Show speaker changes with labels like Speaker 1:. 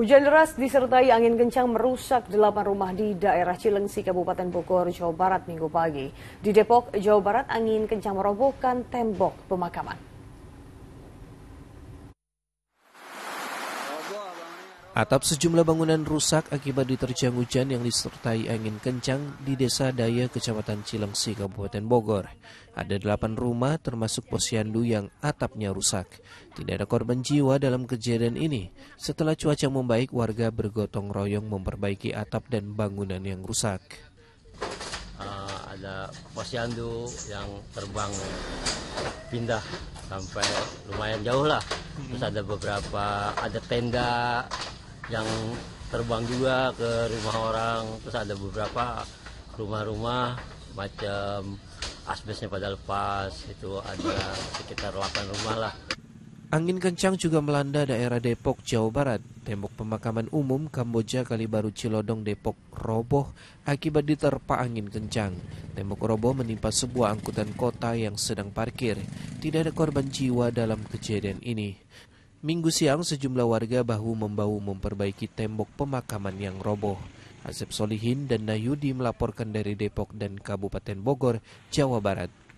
Speaker 1: Hujan deras disertai angin kencang merusak delapan rumah di daerah Cilengsi, Kabupaten Bogor, Jawa Barat minggu pagi. Di Depok, Jawa Barat, angin kencang merobohkan tembok pemakaman.
Speaker 2: Atap sejumlah bangunan rusak akibat diterjang hujan yang disertai angin kencang di Desa Daya, Kecamatan Cilengsi, Kabupaten Bogor. Ada delapan rumah termasuk posyandu yang atapnya rusak. Tidak ada korban jiwa dalam kejadian ini. Setelah cuaca membaik, warga bergotong royong memperbaiki atap dan bangunan yang rusak.
Speaker 3: Uh, ada posyandu yang terbang pindah sampai lumayan jauh lah. Terus ada beberapa, ada tenda, yang terbang juga ke rumah orang terus ada beberapa rumah-rumah macam asbesnya pada lepas itu ada sekitar 8 rumah lah
Speaker 2: Angin kencang juga melanda daerah Depok, Jawa Barat. Tembok pemakaman umum Kamboja Kalibaru Cilodong Depok roboh akibat diterpa angin kencang. Tembok roboh menimpa sebuah angkutan kota yang sedang parkir. Tidak ada korban jiwa dalam kejadian ini. Minggu siang sejumlah warga bahu-membahu memperbaiki tembok pemakaman yang roboh. Asep Solihin dan Nayudi melaporkan dari Depok dan Kabupaten Bogor, Jawa Barat.